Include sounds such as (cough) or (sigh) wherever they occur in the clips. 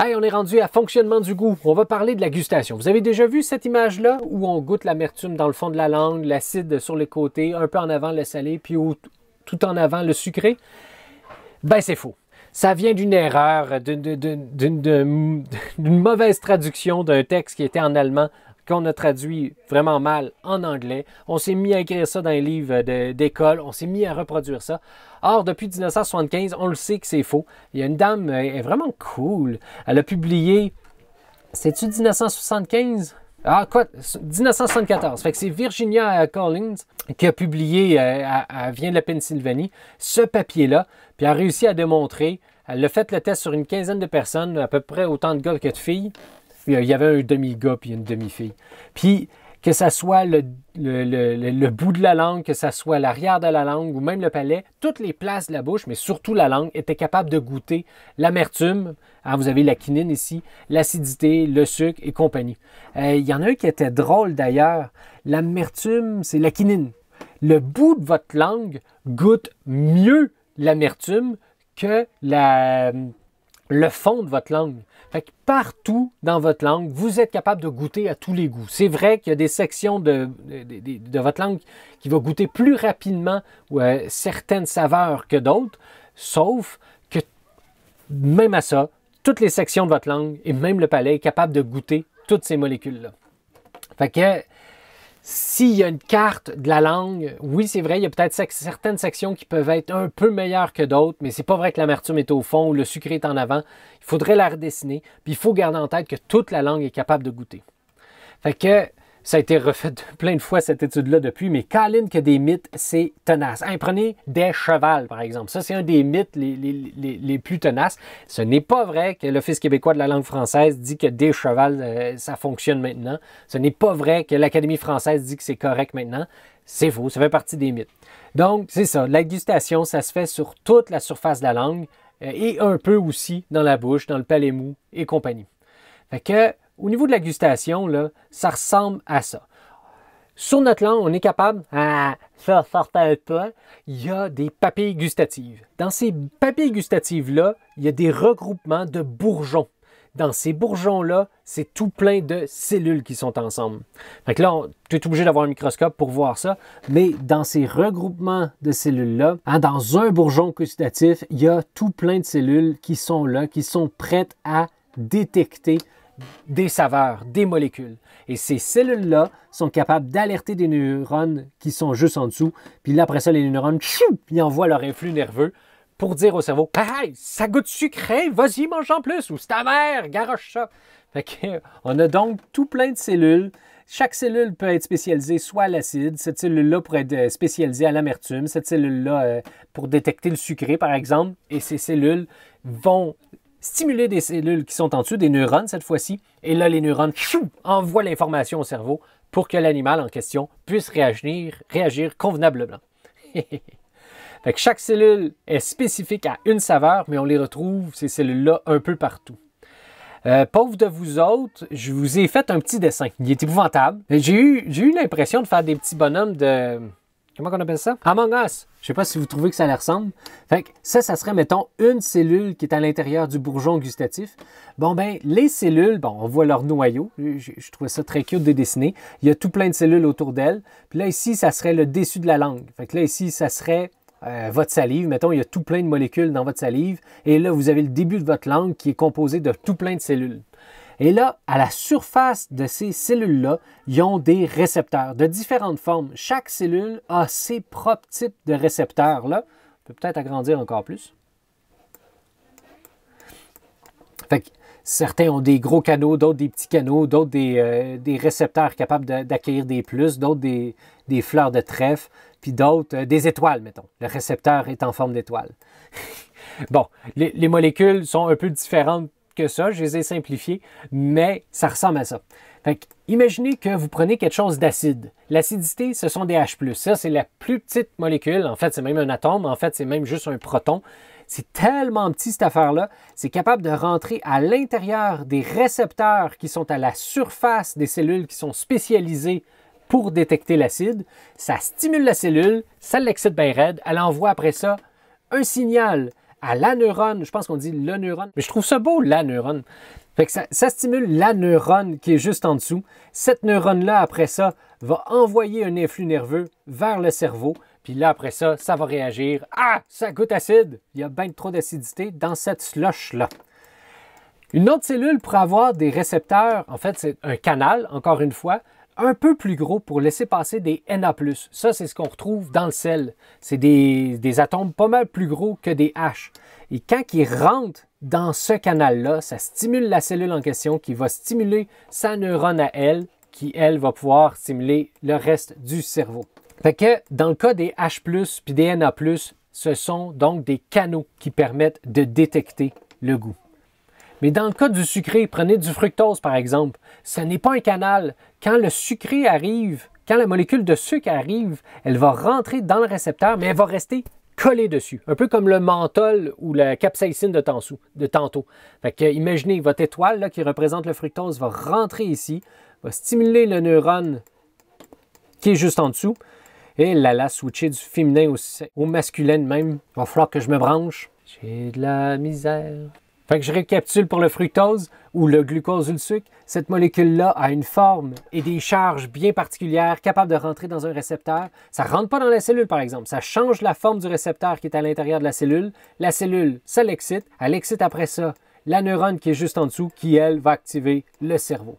Hey, on est rendu à fonctionnement du goût. On va parler de la gustation. Vous avez déjà vu cette image-là où on goûte l'amertume dans le fond de la langue, l'acide sur les côtés, un peu en avant le salé, puis tout en avant le sucré? Ben, c'est faux. Ça vient d'une erreur, d'une (laughs) mauvaise traduction d'un texte qui était en allemand qu'on a traduit vraiment mal en anglais. On s'est mis à écrire ça dans les livres euh, d'école, on s'est mis à reproduire ça. Or, depuis 1975, on le sait que c'est faux. Il y a une dame, euh, elle est vraiment cool. Elle a publié, c'est-tu 1975? Ah, quoi? 1974. Fait que c'est Virginia euh, Collins qui a publié, elle vient de la Pennsylvanie, ce papier-là, puis a réussi à démontrer, elle a fait le test sur une quinzaine de personnes, à peu près autant de gars que de filles, il y avait un demi-gars puis une demi-fille. Puis que ça soit le, bout de la langue, que ça soit l'arrière de la langue ou même le palais, toutes les places de la bouche, mais surtout la langue, étaient capables de goûter l'amertume. Alors, ah, vous avez la quinine ici, l'acidité, le sucre et compagnie. Euh, il y en a un qui était drôle d'ailleurs. L'amertume, c'est la quinine. Le bout de votre langue goûte mieux l'amertume que la, le fond de votre langue. Fait que partout dans votre langue, vous êtes capable de goûter à tous les goûts. C'est vrai qu'il y a des sections de, de, votre langue qui vont goûter plus rapidement certaines saveurs que d'autres, sauf que même à ça, toutes les sections de votre langue et même le palais est capable de goûter toutes ces molécules-là. Fait que s'il y a une carte de la langue, oui, c'est vrai, il y a peut-être certaines sections qui peuvent être un peu meilleures que d'autres, mais c'est pas vrai que l'amertume est au fond ou le sucré est en avant. Il faudrait la redessiner, puis il faut garder en tête que toute la langue est capable de goûter. Fait que ça a été refait plein de fois, cette étude-là, depuis, mais Colin, que des mythes, c'est tenace. prenez des chevals, par exemple. Ça, c'est un des mythes les, plus tenaces. Ce n'est pas vrai que l'Office québécois de la langue française dit que des chevals, euh, ça fonctionne maintenant. Ce n'est pas vrai que l'Académie française dit que c'est correct maintenant. C'est faux, ça fait partie des mythes. Donc, c'est ça, l'agustation, ça se fait sur toute la surface de la langue euh, et un peu aussi dans la bouche, dans le palais mou et compagnie. Fait que au niveau de la gustation, là, ça ressemble à ça. Sur notre langue, on est capable, ah, ça sortait pas, il y a des papilles gustatives. Dans ces papilles gustatives-là, il y a des regroupements de bourgeons. Dans ces bourgeons-là, c'est tout plein de cellules qui sont ensemble. Fait là, tu es obligé d'avoir un microscope pour voir ça, mais dans ces regroupements de cellules-là, hein, dans un bourgeon gustatif, il y a tout plein de cellules qui sont là, qui sont prêtes à détecter des saveurs, des molécules. Et ces cellules-là sont capables d'alerter des neurones qui sont juste en dessous. Puis là, après ça, les neurones, tchou, ils envoient leur influx nerveux pour dire au cerveau pareil ça goûte sucré, vas-y, mange en plus, ou c'est amer, garoche ça. Fait que, on a donc tout plein de cellules. Chaque cellule peut être spécialisée soit à l'acide, cette cellule-là pourrait être euh, spécialisée à l'amertume, cette cellule-là euh, pour détecter le sucré, par exemple, et ces cellules vont stimuler des cellules qui sont en dessous, des neurones cette fois-ci, et là, les neurones chou, envoient l'information au cerveau pour que l'animal en question puisse réagir, réagir convenablement. (laughs) fait chaque cellule est spécifique à une saveur, mais on les retrouve, ces cellules-là, un peu partout. Euh, pauvre de vous autres, je vous ai fait un petit dessin. Il est épouvantable. J'ai eu, eu l'impression de faire des petits bonhommes de, comment on appelle ça? Among Us. Je sais pas si vous trouvez que ça les ressemble. Fait ça, ça serait, mettons, une cellule qui est à l'intérieur du bourgeon gustatif. Bon, ben, les cellules, on voit leur noyau. Je, trouvais ça très cute de dessiner. Il y a tout plein de cellules autour d'elles. Puis là, ici, ça serait le dessus de la langue. Fait là, ici, ça serait euh, votre salive. Mettons, il y a tout plein de molécules dans votre salive. Et là, vous avez le début de votre langue qui est composé de tout plein de cellules. Et là, à la surface de ces cellules-là, ils ont des récepteurs de différentes formes. Chaque cellule a ses propres types de récepteurs-là. On peut peut-être agrandir encore plus. Fait que certains ont des gros canaux, d'autres des petits canaux, d'autres des, euh, des, récepteurs capables d'accueillir des plus, d'autres des, des, fleurs de trèfle, puis d'autres euh, des étoiles, mettons. Le récepteur est en forme d'étoile. (laughs) bon, les, les, molécules sont un peu différentes que ça, je les ai simplifiés, mais ça ressemble à ça. Fait imaginez que vous prenez quelque chose d'acide. L'acidité, ce sont des H+. Ça, c'est la plus petite molécule. En fait, c'est même un atome. En fait, c'est même juste un proton. C'est tellement petit cette affaire-là, c'est capable de rentrer à l'intérieur des récepteurs qui sont à la surface des cellules qui sont spécialisées pour détecter l'acide. Ça stimule la cellule, ça l'excite bien raide, elle envoie après ça un signal à la neurone. Je pense qu'on dit le neurone, mais je trouve ça beau, la neurone. ça, stimule la neurone qui est juste en dessous. Cette neurone-là, après ça, va envoyer un influx nerveux vers le cerveau. Puis là, après ça, ça va réagir. Ah, ça goûte acide. Il y a bien trop d'acidité dans cette slush-là. Une autre cellule pour avoir des récepteurs. En fait, c'est un canal, encore une fois, un peu plus gros pour laisser passer des Na+. Ça, c'est ce qu'on retrouve dans le sel. C'est des, atomes pas mal plus gros que des H. Et quand ils rentrent dans ce canal-là, ça stimule la cellule en question qui va stimuler sa neurone à elle, qui, elle, va pouvoir stimuler le reste du cerveau. Fait que dans le cas des H+, puis des Na+, ce sont donc des canaux qui permettent de détecter le goût. Mais dans le cas du sucré, prenez du fructose par exemple, ce n'est pas un canal. Quand le sucré arrive, quand la molécule de sucre arrive, elle va rentrer dans le récepteur, mais elle va rester collée dessus, un peu comme le menthol ou la capsaïcine de, tantôt. De imaginez, votre étoile qui représente le fructose va rentrer ici, va stimuler le neurone qui est juste en dessous, et la la switcher du féminin au, au masculin même. Il va falloir que je me branche. J'ai de la misère. Fait que je récapitule pour le fructose ou le glucose ou le sucre. Cette molécule-là a une forme et des charges bien particulières capables de rentrer dans un récepteur. Ça ne rentre pas dans la cellule, par exemple. Ça change la forme du récepteur qui est à l'intérieur de la cellule. La cellule, ça l'excite. Elle excite après ça la neurone qui est juste en dessous, qui, elle, va activer le cerveau.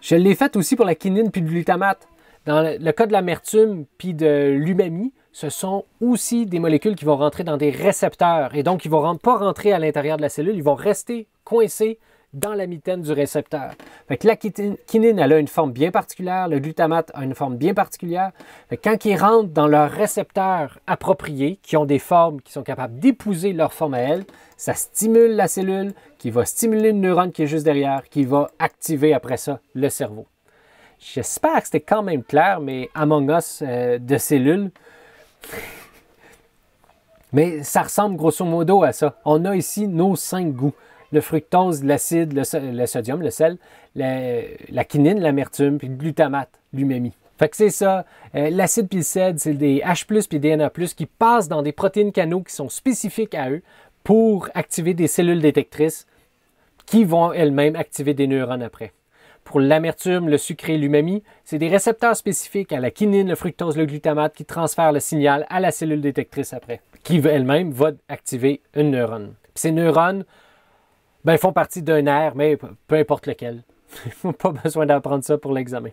Je l'ai faite aussi pour la quinine puis le glutamate. Dans le cas de l'amertume puis de l'umami, ce sont aussi des molécules qui vont rentrer dans des récepteurs et donc ils ne vont pas rentrer à l'intérieur de la cellule, ils vont rester coincés dans la mitaine du récepteur. la quinine, a une forme bien particulière, le glutamate a une forme bien particulière. quand ils rentrent dans leurs récepteurs appropriés, qui ont des formes qui sont capables d'épouser leur forme à elles, ça stimule la cellule, qui va stimuler le neurone qui est juste derrière, qui va activer après ça le cerveau. J'espère que c'était quand même clair, mais Among Us euh, de cellules, mais ça ressemble grosso modo à ça. On a ici nos cinq goûts. Le fructose, l'acide, le, sodium, le sel, la, quinine, l'amertume, puis le glutamate, l'umami. Fait que c'est ça. Euh, l'acide puis le c'est des H+, puis des Na+, qui passent dans des protéines canaux qui sont spécifiques à eux pour activer des cellules détectrices qui vont elles-mêmes activer des neurones après pour l'amertume, le sucré, et l'umami, c'est des récepteurs spécifiques à la quinine, le fructose, le glutamate qui transfèrent le signal à la cellule détectrice après, qui elle-même va activer une neurone. ces neurones ben, font partie d'un air, mais peu importe lequel. (laughs) Pas besoin d'apprendre ça pour l'examen.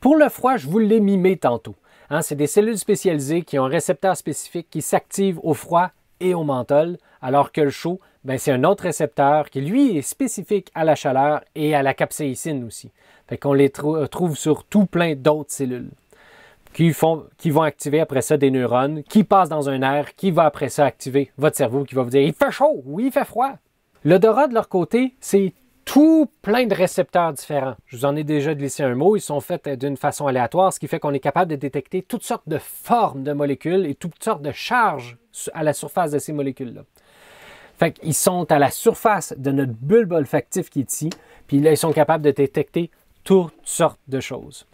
Pour le froid, je vous l'ai mimé tantôt. Hein. c'est des cellules spécialisées qui ont un récepteur spécifique qui s'active au froid et au menthol, alors que le chaud, ben, c'est un autre récepteur qui, lui, est spécifique à la chaleur et à la capsaïcine aussi. Fait qu'on les trouve sur tout plein d'autres cellules qui, font, qui vont activer après ça des neurones, qui passent dans un air, qui va après ça activer votre cerveau, qui va vous dire « il fait chaud » oui il fait froid ». L'odorat, de leur côté, c'est tout plein de récepteurs différents. Je vous en ai déjà glissé un mot. Ils sont faits euh, d'une façon aléatoire, ce qui fait qu'on est capable de détecter toutes sortes de formes de molécules et toutes sortes de charges à la surface de ces molécules-là. Fait qu'ils sont à la surface de notre bulbe olfactif qui est ici, puis là, ils sont capables de détecter toutes sortes de choses.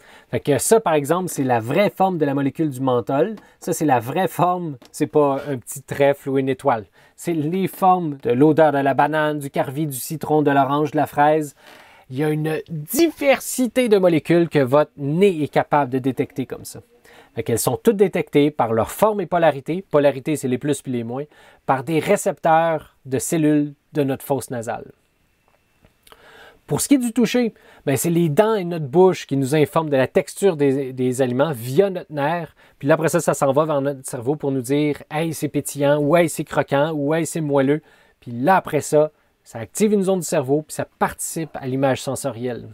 que ça, par exemple, c'est la vraie forme de la molécule du menthol. Ça, c'est la vraie forme. C'est pas un petit trèfle ou une étoile. C'est les formes de l'odeur de la banane, du carvi, du citron, de l'orange, de la fraise. Il y a une diversité de molécules que votre nez est capable de détecter comme ça. Elles sont toutes détectées par leur forme et polarité. Polarité, c'est les plus puis les moins. Par des récepteurs de cellules de notre fosse nasale. Pour ce qui est du toucher, ben, c'est les dents et notre bouche qui nous informent de la texture des, aliments via notre nerf. Puis là, après ça, ça s'en va vers notre cerveau pour nous dire Hey, c'est pétillant, ou Hey, c'est croquant, ou Hey, c'est moelleux. Puis là, après ça, ça active une zone du cerveau, puis ça participe à l'image sensorielle.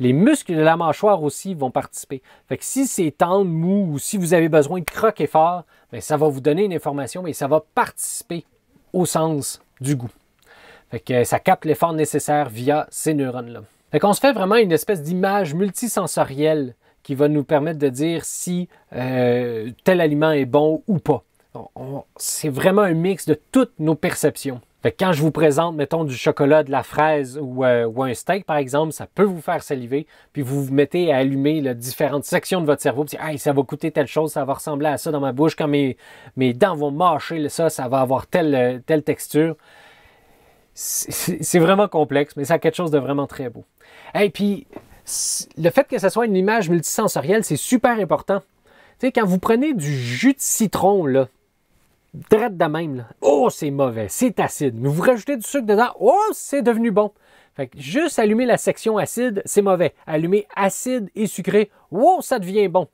Les muscles de la mâchoire aussi vont participer. Fait que si c'est tendre, mou, ou si vous avez besoin de croquer fort, ben ça va vous donner une information, mais ça va participer au sens du goût ça capte l'effort nécessaire via ces neurones-là. Fait qu'on se fait vraiment une espèce d'image multisensorielle qui va nous permettre de dire si euh, tel aliment est bon ou pas. C'est vraiment un mix de toutes nos perceptions. quand je vous présente, mettons, du chocolat, de la fraise euh, ou, un steak, par exemple, ça peut vous faire saliver. Puis vous vous mettez à allumer différentes sections de votre cerveau. Puis hey, ça va coûter telle chose, ça va ressembler à ça dans ma bouche. Quand mes, dents vont mâcher ça, ça va avoir telle euh, texture c'est vraiment complexe, mais ça a quelque chose de vraiment très beau. Et puis, le fait que ce soit une image multisensorielle, c'est super important. Tu sais, quand vous prenez du jus de citron, là, traite de même, oh, c'est mauvais, c'est acide. Mais vous rajoutez du sucre dedans, oh, c'est devenu bon. Fait juste allumer la section acide, c'est mauvais. Allumer acide et sucré, oh, ça devient bon.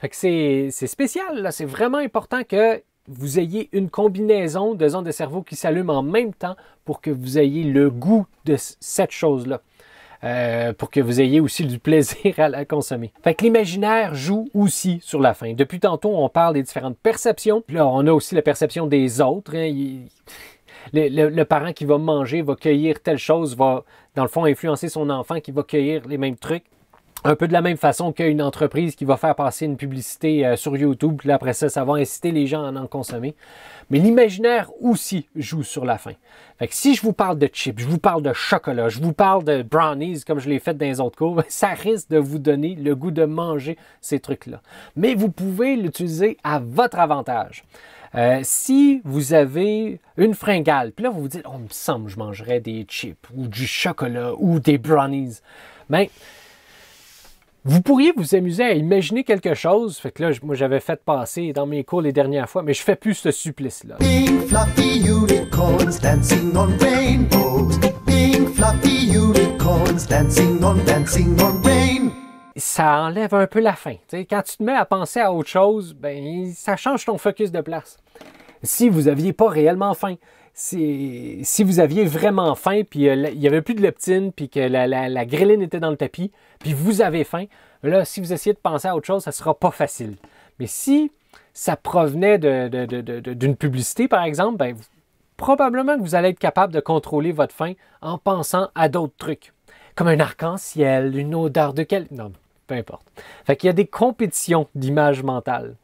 Fait que c'est spécial, là. C'est vraiment important que vous ayez une combinaison de zones de cerveau qui s'allument en même temps pour que vous ayez le goût de cette chose-là. Euh, pour que vous ayez aussi du plaisir à la consommer. Fait que l'imaginaire joue aussi sur la faim. Depuis tantôt, on parle des différentes perceptions. là, on a aussi la perception des autres. Hein. le, parent qui va manger, va cueillir telle chose, va, dans le fond, influencer son enfant qui va cueillir les mêmes trucs un peu de la même façon qu'une entreprise qui va faire passer une publicité euh, sur YouTube, puis après ça, ça va inciter les gens à en consommer. Mais l'imaginaire aussi joue sur la faim. Fait que si je vous parle de chips, je vous parle de chocolat, je vous parle de brownies comme je l'ai fait dans les autres cours, (laughs) ça risque de vous donner le goût de manger ces trucs-là. Mais vous pouvez l'utiliser à votre avantage. Euh, si vous avez une fringale, puis là vous vous dites, oh, me semble, je mangerais des chips ou du chocolat ou des brownies. mais ben, vous pourriez vous amuser à imaginer quelque chose. Fait que là, moi, j'avais fait passer dans mes cours les dernières fois, mais je fais plus ce supplice-là. Ça enlève un peu la fin. quand tu te mets à penser à autre chose, ben, ça change ton focus de place. Si vous n'aviez pas réellement faim, si, vous aviez vraiment faim, puis euh, il n'y avait plus de leptine, puis que la, la, était dans le tapis, puis vous avez faim, là, si vous essayez de penser à autre chose, ça ne sera pas facile. Mais si ça provenait d'une publicité, par exemple, ben, probablement que vous allez être capable de contrôler votre faim en pensant à d'autres trucs, comme un arc-en-ciel, une odeur de quel... Non, peu importe. Fait qu'il y a des compétitions d'image mentale.